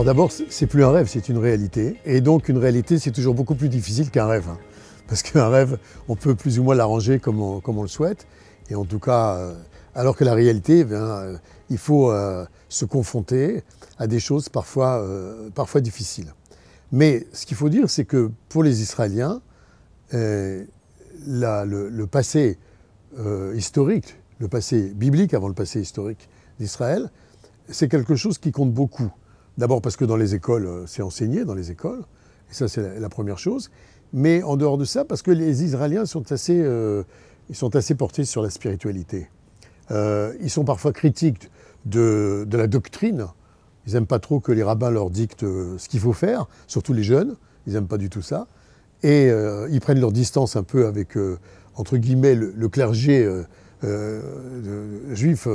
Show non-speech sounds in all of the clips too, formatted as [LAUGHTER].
Alors d'abord, c'est plus un rêve, c'est une réalité. Et donc une réalité, c'est toujours beaucoup plus difficile qu'un rêve. Hein. Parce qu'un rêve, on peut plus ou moins l'arranger comme on, le souhaite. Et en tout cas, euh, alors que la réalité, eh euh, il faut euh, se confronter à des choses parfois, parfois difficiles. Mais ce qu'il faut dire, c'est que pour les Israéliens, le, passé historique, le passé biblique avant le passé historique d'Israël, c'est quelque chose qui compte beaucoup. D'abord parce que dans les écoles, euh, c'est enseigné dans les écoles, et ça c'est la, première chose. Mais en dehors de ça, parce que les Israéliens sont assez, euh, ils sont assez portés sur la spiritualité. Euh, ils sont parfois critiques de, de la doctrine. Ils n'aiment pas trop que les rabbins leur dictent ce qu'il faut faire, surtout les jeunes. Ils n'aiment pas du tout ça. Et ils prennent leur distance un peu avec, entre guillemets, le, clergé juif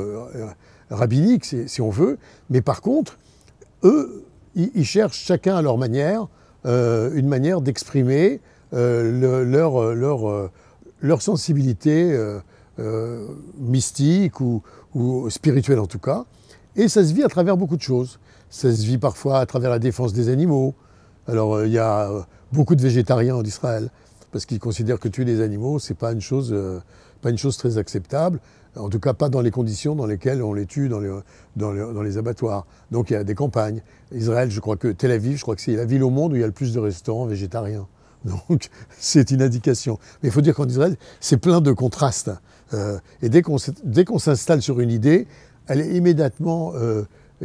rabbinique, si, si on veut. Mais par contre, eux, ils, cherchent chacun à leur manière euh, une manière d'exprimer euh, euh, leur, sensibilité mystique ou, spirituelle en tout cas. Et ça se vit à travers beaucoup de choses. Ça se vit parfois à travers la défense des animaux. Alors il y a beaucoup de végétariens en Israël parce qu'ils considèrent que tuer des animaux, ce n'est pas, une chose, euh, pas une chose très acceptable, en tout cas pas dans les conditions dans lesquelles on les tue dans les, abattoirs. Donc il y a des campagnes. Israël, je crois que Tel Aviv, je crois que c'est la ville au monde où il y a le plus de restaurants végétariens. [LAUGHS] Donc c'est une indication. Mais il faut dire qu'en Israël, c'est plein de contrastes. Euh, et dès qu'on s'installe sur une idée, elle est immédiatement euh,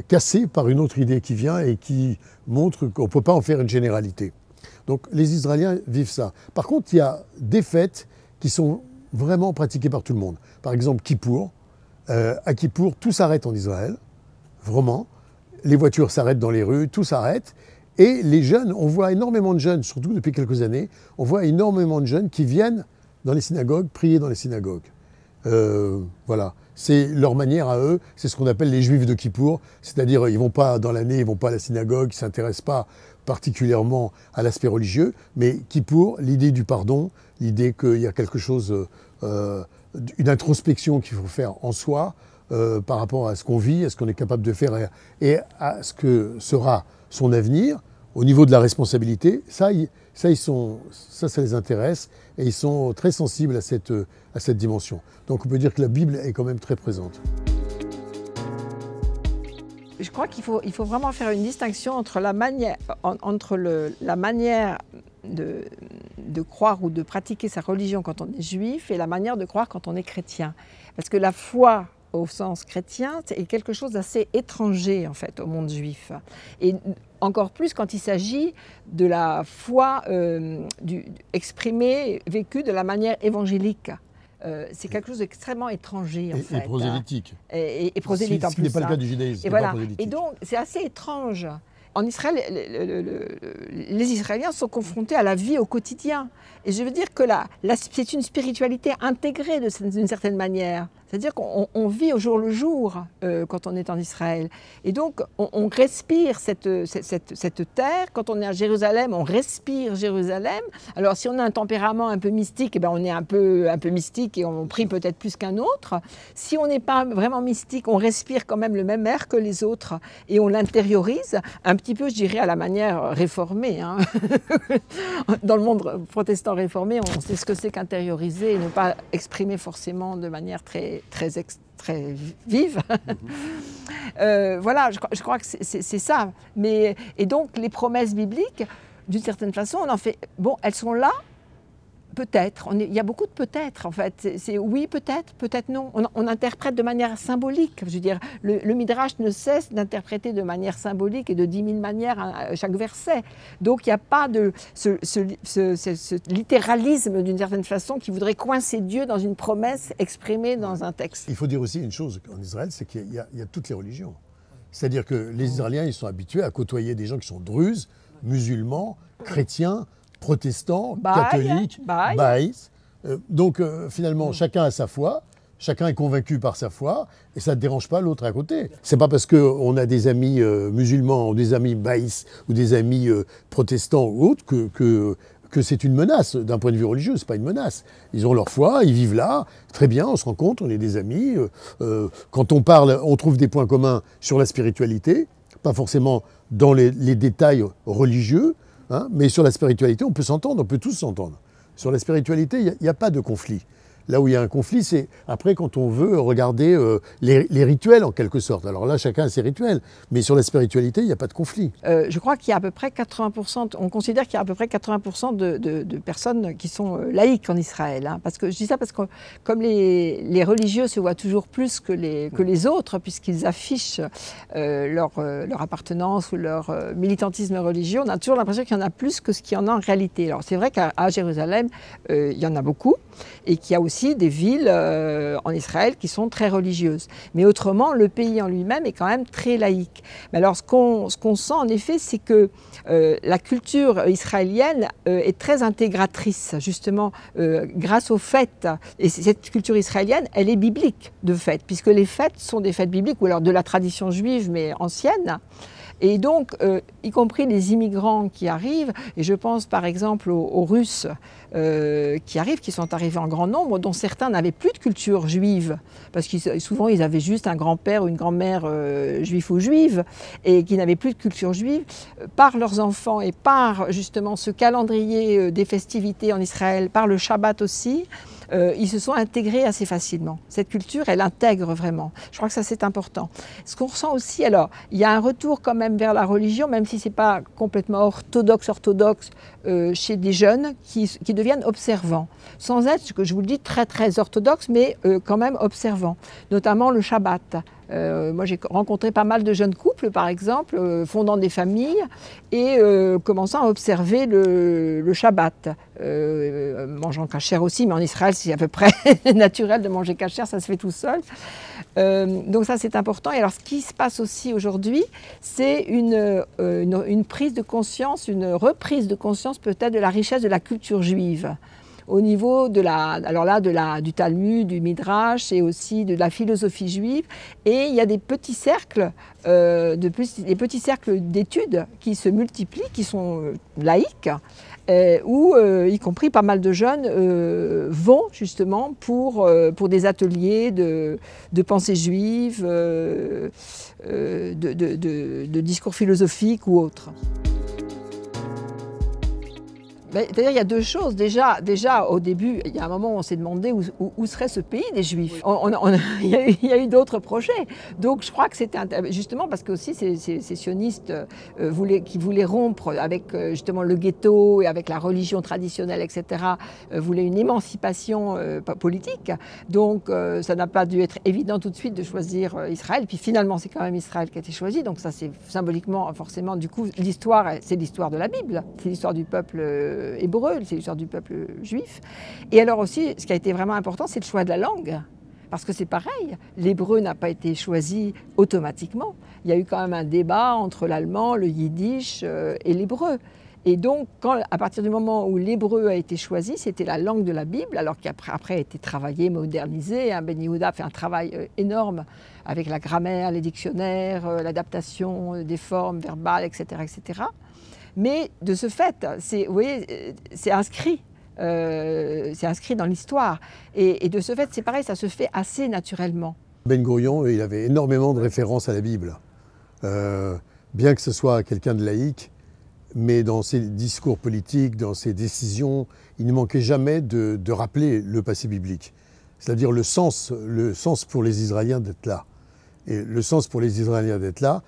cassée par une autre idée qui vient et qui montre qu'on ne peut pas en faire une généralité. Donc les Israéliens vivent ça. Par contre, il y a des fêtes qui sont vraiment pratiquées par tout le monde. Par exemple, Kippour. Euh, à Kippour, tout s'arrête en Israël, vraiment. Les voitures s'arrêtent dans les rues, tout s'arrête. Et les jeunes, on voit énormément de jeunes, surtout depuis quelques années, on voit énormément de jeunes qui viennent dans les synagogues, prier dans les synagogues. Euh, voilà, c'est leur manière à eux, c'est ce qu'on appelle les juifs de Kippour, c'est-à-dire ils vont pas dans l'année, ils vont pas à la synagogue, ils s'intéressent pas particulièrement à l'aspect religieux, mais qui pour l'idée du pardon, l'idée qu'il y a quelque chose, euh, euh, une introspection qu'il faut faire en soi euh, par rapport à ce qu'on vit, à ce qu'on est capable de faire et à ce que sera son avenir. Au niveau de la responsabilité, ça, ça, ça, ça les intéresse et ils sont très sensibles à cette dimension. Donc on peut dire que la Bible est quand même très présente je crois qu'il faut, il faut vraiment faire une distinction entre la manière, entre le, la manière de, de, croire ou de pratiquer sa religion quand on est juif et la manière de croire quand on est chrétien. Parce que la foi au sens chrétien est quelque chose d'assez étranger en fait au monde juif. Et encore plus quand il s'agit de la foi euh, du, exprimée, vécue de la manière évangélique. Euh, c'est quelque chose d'extrêmement étranger en et, fait. Et hein. prosélytique. Et, n'est pas le cas hein. du judaïsme. Et, voilà. et donc c'est assez étrange. En Israël, les Israéliens sont confrontés à la vie au quotidien. Et je veux dire que là, c'est une spiritualité intégrée d'une certaine manière. C'est-à-dire qu'on vit au jour le jour euh, quand on est en Israël. Et donc, on, respire cette, cette, terre. Quand on est à Jérusalem, on respire Jérusalem. Alors, si on a un tempérament un peu mystique, eh ben, on est un peu, un peu mystique et on prie peut-être plus qu'un autre. Si on n'est pas vraiment mystique, on respire quand même le même air que les autres et on l'intériorise un petit peu, je dirais, à la manière réformée. Hein. [LAUGHS] Dans le monde protestant réformé, on sait ce que c'est qu'intérioriser et ne pas exprimer forcément de manière très très, très, vive. [LAUGHS] Euh, voilà, je, je, crois que c'est ça. Mais, et donc, les promesses bibliques, d'une certaine façon, on en fait. Bon, elles sont là, peut-être. Il y a beaucoup de peut-être, en fait. C'est oui, peut-être, peut-être non. On, interprète de manière symbolique. Je veux dire, le, Midrash ne cesse d'interpréter de manière symbolique et de dix mille manières hein, à, chaque verset. Donc, il n'y a pas de ce, littéralisme, d'une certaine façon, qui voudrait coincer Dieu dans une promesse exprimée dans un texte. Il faut dire aussi une chose en Israël, c'est qu'il y, a toutes les religions. C'est-à-dire que les Israéliens, ils sont habitués à côtoyer des gens qui sont druzes, musulmans, chrétiens, protestants, hein. catholiques, baïs. Euh, donc euh, finalement, mm. chacun a sa foi, chacun est convaincu par sa foi, et ça ne dérange pas l'autre à côté. n'est pas parce qu'on a des amis euh, musulmans, ou des amis baïs, ou des amis protestants ou autres que, que c'est une menace d'un point de vue religieux, ce n'est pas une menace. Ils ont leur foi, ils vivent là, très bien, on se rencontre, on est des amis. quand on parle, on trouve des points communs sur la spiritualité, pas forcément dans les détails religieux, Hein, mais sur la spiritualité, on peut s'entendre, on peut tous s'entendre. Sur la spiritualité, il n'y a, pas de conflit là où il y a un conflit, c'est après quand on veut regarder euh, les, rituels en quelque sorte. Alors là, chacun a ses rituels, mais sur la spiritualité, il n'y a pas de conflit. Euh, je crois qu'il y a à peu près 80%, on considère qu'il y a à peu près 80% de, personnes qui sont euh, laïques en Israël. Hein. parce que je dis ça parce que comme les, religieux se voient toujours plus que les, autres, puisqu'ils affichent leur, leur appartenance ou leur militantisme religieux, on a toujours l'impression qu'il y en a plus que ce qu'il y en a en réalité. Alors c'est vrai qu'à Jérusalem, il y en a beaucoup, et qu'il y a aussi des villes euh, en Israël qui sont très religieuses. Mais autrement, le pays en lui-même est quand même très laïque. Mais alors, ce qu'on sent en effet, c'est que euh, la culture israélienne euh, est très intégratrice, justement, grâce aux fêtes. Et cette culture israélienne, elle est biblique de fait, puisque les fêtes sont des fêtes bibliques, ou alors de la tradition juive, mais ancienne. Et donc, euh, y compris les immigrants qui arrivent, et je pense par exemple aux, Russes euh, qui arrivent, qui sont arrivés en grand nombre, dont certains n'avaient plus de culture juive, parce que souvent ils avaient juste un grand-père ou une grand-mère euh, juive juif ou juive, et qui n'avaient plus de culture juive, par leurs enfants et par justement ce calendrier des festivités en Israël, par le Shabbat aussi. Euh, ils se sont intégrés assez facilement. Cette culture, elle intègre vraiment. Je crois que ça, c'est important. Ce qu'on ressent aussi, alors, il y a un retour quand même vers la religion, même si ce n'est pas complètement orthodoxe, orthodoxe, euh, chez des jeunes qui, deviennent observants, sans être, je vous le dis, très, très orthodoxe, mais euh, quand même observants, notamment le Shabbat. Euh, moi, j'ai rencontré pas mal de jeunes couples, par exemple, euh, fondant des familles et euh, commençant à observer le, Shabbat, mangeant cachère aussi, mais en Israël, c'est à peu près [LAUGHS] naturel de manger cachère, ça se fait tout seul. donc ça, c'est important. Et alors, ce qui se passe aussi aujourd'hui, c'est une prise de conscience, une reprise de conscience peut-être de la richesse de la culture juive au niveau de la, alors là, de la, du Talmud, du Midrash et aussi de la philosophie juive. Et il y a des petits cercles, euh, des petits cercles d'études qui se multiplient, qui sont euh, laïques, euh, où y compris pas mal de jeunes vont justement pour, des ateliers de, de pensée juive, de, de discours philosophique ou autre. C'est-à-dire, il y a deux choses. Déjà, déjà, au début, il y a un moment où on s'est demandé où, serait ce pays des Juifs. On, [LAUGHS] il y a eu, d'autres projets. Donc, je crois que c'était justement parce que aussi ces, sionistes euh, qui voulaient rompre avec euh, justement le ghetto et avec la religion traditionnelle, etc., euh, voulaient une émancipation politique. Donc, ça n'a pas dû être évident tout de suite de choisir Israël. Puis finalement, c'est quand même Israël qui a été choisi. Donc, ça, c'est symboliquement, forcément, du coup, l'histoire, c'est l'histoire de la Bible, c'est l'histoire du peuple euh, c'est c'est genre du peuple juif. Et alors aussi, ce qui a été vraiment important, c'est le choix de la langue. Parce que c'est pareil, l'hébreu n'a pas été choisi automatiquement. Il y a eu quand même un débat entre l'allemand, le yiddish euh, et l'hébreu. Et donc, quand, à partir du moment où l'hébreu a été choisi, c'était la langue de la Bible, alors qu'après après a été travaillée, modernisée. ben Yehuda fait un travail euh, énorme avec la grammaire, les dictionnaires, l'adaptation des formes verbales, etc., etc. Mais de ce fait, c'est, vous voyez, c'est inscrit. Euh, c'est inscrit dans l'histoire. Et, de ce fait, c'est pareil, ça se fait assez naturellement. Ben Gurion, euh, il avait énormément de références à la Bible. Euh, bien que ce soit quelqu'un de laïque, mais dans ses discours politiques, dans ses décisions, il ne manquait jamais de, de rappeler le passé biblique, c'est-à-dire le sens, le sens pour les Israéliens d'être là. Et le sens pour les Israéliens d'être là,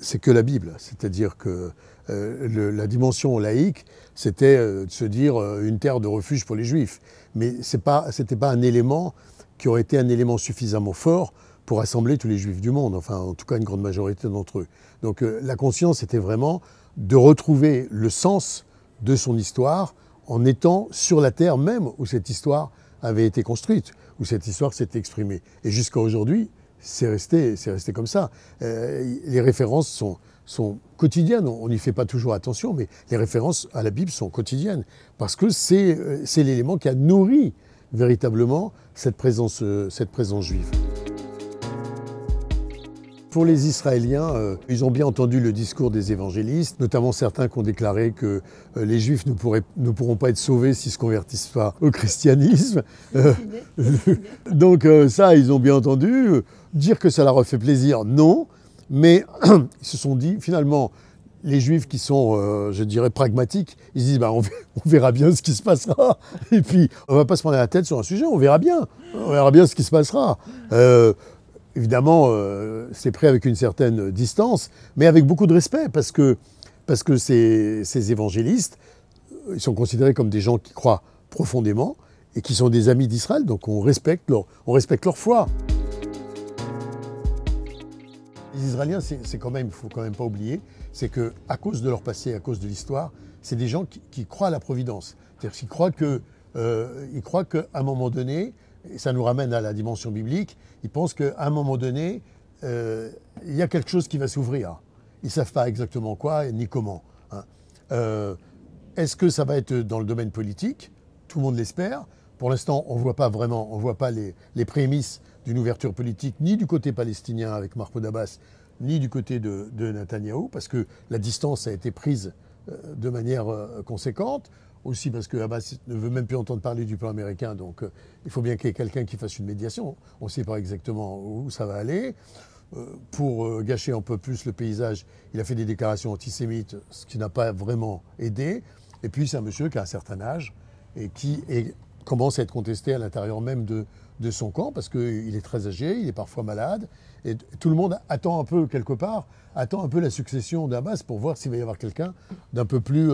c'est que la Bible. C'est-à-dire que euh, la dimension laïque, c'était euh, de se dire euh, une terre de refuge pour les Juifs. Mais ce n'était pas, un élément qui aurait été un élément suffisamment fort pour assembler tous les Juifs du monde, enfin en tout cas une grande majorité d'entre eux. Donc la conscience était vraiment de retrouver le sens de son histoire en étant sur la terre même où cette histoire avait été construite, où cette histoire s'était exprimée. Et jusqu'à aujourd'hui, c'est resté, resté comme ça. Euh, les références sont, quotidiennes, on n'y fait pas toujours attention, mais les références à la Bible sont quotidiennes, parce que c'est euh, l'élément qui a nourri véritablement présence, euh, cette présence juive. Pour les Israéliens, euh, ils ont bien entendu le discours des évangélistes, notamment certains qui ont déclaré que euh, les Juifs ne, pourront pas être sauvés s'ils ne se convertissent pas au christianisme. [LAUGHS] Euh, donc ça, ils ont bien entendu. Dire que ça leur fait plaisir, non. Mais [CLEARS THROAT] ils se sont dit, finalement, les juifs qui sont, je dirais, pragmatiques, ils se disent bah, [LAUGHS] on, verra bien ce qui se passera. Et puis, on ne va pas se prendre la tête sur un sujet, on verra bien. On verra bien ce qui se passera évidemment, euh, c'est pris avec une certaine distance, mais avec beaucoup de respect, parce que, parce que ces, évangélistes, euh, ils sont considérés comme des gens qui croient profondément et qui sont des amis d'Israël, donc on respecte leur, on respecte leur foi. Les Israéliens, c'est quand même, faut quand même pas oublier, c'est que à cause de leur passé, à cause de l'histoire, c'est des gens qui, croient à la providence, c'est-à-dire qu'ils euh, ils croient qu'à un moment donné, et ça nous ramène à la dimension biblique, ils pensent qu'à un moment donné, euh, il y a quelque chose qui va s'ouvrir. Ils ne savent pas exactement quoi ni comment. Hein. Euh, est-ce que ça va être dans le domaine politique Tout le monde l'espère. Pour l'instant, on ne voit pas vraiment, on ne voit pas les, prémices d'une ouverture politique, ni du côté palestinien avec Marco Dabas, ni du côté de, de Netanyahou, parce que la distance a été prise euh, de manière conséquente aussi parce que Abbas ne veut même plus entendre parler du plan américain, donc euh, il faut bien qu'il y ait quelqu'un qui fasse une médiation. On ne sait pas exactement où ça va aller. Euh, pour euh, gâcher un peu plus le paysage, il a fait des déclarations antisémites, ce qui n'a pas vraiment aidé. Et puis c'est un monsieur qui a un certain âge et qui commence à être contesté à l'intérieur même de, son camp parce qu'il est très âgé, il est parfois malade. Et tout le monde attend un peu, quelque part, attend un peu la succession d'Abbas pour voir s'il va y avoir quelqu'un d'un peu plus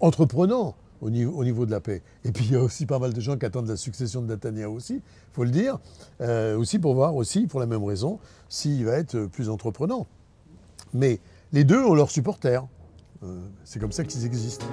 entreprenant au niveau, au niveau, de la paix. Et puis il y a aussi pas mal de gens qui attendent la succession de Netanyahu aussi, il faut le dire, euh, aussi pour voir aussi, pour la même raison, s'il va être euh, plus entreprenant. Mais les deux ont leurs supporters. Euh, c'est comme ça qu'ils existent.